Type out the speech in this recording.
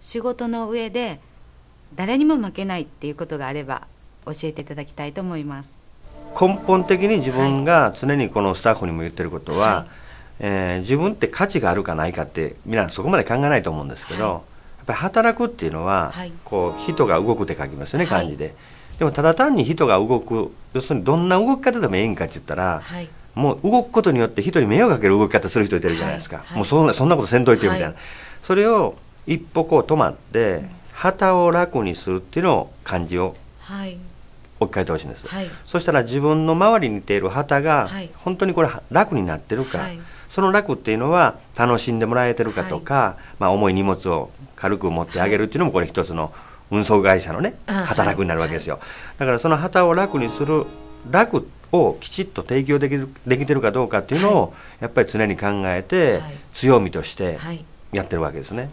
仕事の上で誰にも負けないっていうことがあれば教えていただきたいと思います根本的に自分が常にこのスタッフにも言ってることは、はい、えー、自分って価値があるかないかってみんなそこまで考えないと思うんですけど、はい、やっぱり働くっていうのは、はい、こう人が動くって書きますよね漢字で、でもただ単に人が動く要するにどんな動き方でもいいんかって言ったら、もう動くことによって人に迷惑かける動き方する人いてるじゃないですか、もうそんなそんなことせんといてよみたいな、それを一歩こう止まって旗を楽にするっていうのを漢字を置き換えてほしいんです、はい、そしたら自分の周りにいている旗が本当にこれ楽になってるか、はい、その楽っていうのは楽しんでもらえてるかとか、はい、まあ、重い荷物を軽く持ってあげるっていうのもこれ一つの運送会社のね働くになるわけですよ、だからその旗を楽にする楽をきちっと提供できるできてるかどうかっていうのを、やっぱり常に考えて、強みとしてやってるわけですね。